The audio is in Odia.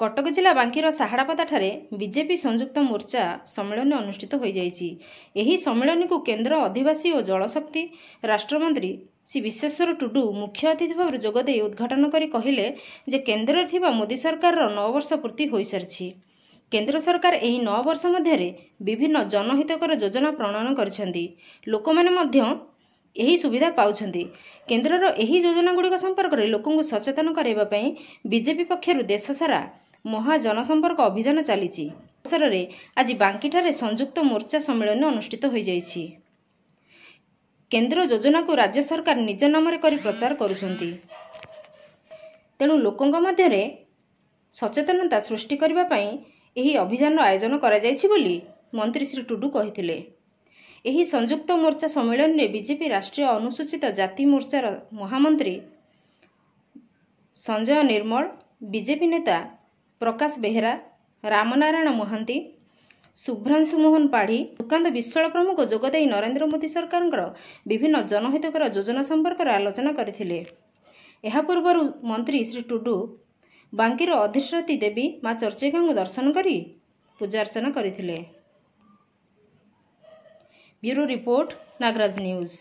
କଟକ ଜିଲ୍ଲା ବାଙ୍କୀର ସାହାଡ଼ାପଦାଠାରେ ବିଜେପି ସଂଯୁକ୍ତ ମୋର୍ଚ୍ଚା ସମ୍ମିଳନୀ ଅନୁଷ୍ଠିତ ହୋଇଯାଇଛି ଏହି ସମ୍ମିଳନୀକୁ କେନ୍ଦ୍ର ଅଧିବାସୀ ଓ ଜଳଶକ୍ତି ରାଷ୍ଟ୍ରମନ୍ତ୍ରୀ ଶ୍ରୀ ବିଶ୍ୱେଶ୍ୱର ଟୁଡୁ ମୁଖ୍ୟ ଅତିଥି ଭାବରେ ଯୋଗଦେଇ ଉଦ୍ଘାଟନ କରି କହିଲେ ଯେ କେନ୍ଦ୍ରରେ ଥିବା ମୋଦି ସରକାରର ନଅ ବର୍ଷ ପୂର୍ତ୍ତି ହୋଇସାରିଛି କେନ୍ଦ୍ର ସରକାର ଏହି ନଅ ବର୍ଷ ମଧ୍ୟରେ ବିଭିନ୍ନ ଜନହିତକର ଯୋଜନା ପ୍ରଣୟନ କରିଛନ୍ତି ଲୋକମାନେ ମଧ୍ୟ ଏହି ସୁବିଧା ପାଉଛନ୍ତି କେନ୍ଦ୍ରର ଏହି ଯୋଜନାଗୁଡ଼ିକ ସମ୍ପର୍କରେ ଲୋକଙ୍କୁ ସଚେତନ କରାଇବା ପାଇଁ ବିଜେପି ପକ୍ଷରୁ ଦେଶ ସାରା ମହା ଜନସମ୍ପର୍କ ଅଭିଯାନ ଚାଲିଛି ଅବସରରେ ଆଜି ବାଙ୍କିଠାରେ ସଂଯୁକ୍ତ ମୋର୍ଚ୍ଚା ସମ୍ମିଳନୀ ଅନୁଷ୍ଠିତ ହୋଇଯାଇଛି କେନ୍ଦ୍ର ଯୋଜନାକୁ ରାଜ୍ୟ ସରକାର ନିଜ ନାମରେ କରି ପ୍ରଚାର କରୁଛନ୍ତି ତେଣୁ ଲୋକଙ୍କ ମଧ୍ୟରେ ସଚେତନତା ସୃଷ୍ଟି କରିବା ପାଇଁ ଏହି ଅଭିଯାନର ଆୟୋଜନ କରାଯାଇଛି ବୋଲି ମନ୍ତ୍ରୀ ଶ୍ରୀ ଟୁଡୁ କହିଥିଲେ ଏହି ସଂଯୁକ୍ତ ମୋର୍ଚ୍ଚା ସମ୍ମିଳନୀରେ ବିଜେପି ରାଷ୍ଟ୍ରୀୟ ଅନୁସୂଚିତ ଜାତି ମୋର୍ଚ୍ଚାର ମହାମନ୍ତ୍ରୀ ସଞ୍ଜୟ ନିର୍ମଳ ବିଜେପି ନେତା ପ୍ରକାଶ ବେହେରା ରାମନାରାୟଣ ମହାନ୍ତି ଶୁଭ୍ରାଂଶୁ ମୋହନ ପାଢ଼ୀ ସୁକାନ୍ତ ବିଶ୍ୱାଳ ପ୍ରମୁଖ ଯୋଗଦେଇ ନରେନ୍ଦ୍ର ମୋଦି ସରକାରଙ୍କର ବିଭିନ୍ନ ଜନହିତକର ଯୋଜନା ସମ୍ପର୍କରେ ଆଲୋଚନା କରିଥିଲେ ଏହା ପୂର୍ବରୁ ମନ୍ତ୍ରୀ ଶ୍ରୀ ଟୁଡୁ ବାଙ୍କିର ଅଧିଷ୍ଠାତି ଦେବୀ ମା ଚର୍ଚ୍ଚିକାଙ୍କୁ ଦର୍ଶନ କରି ପୂଜାର୍ଚ୍ଚନା କରିଥିଲେ ବ୍ୟୁରୋ ରିପୋର୍ଟ ନାଗରାଜ ନ୍ୟୁଜ୍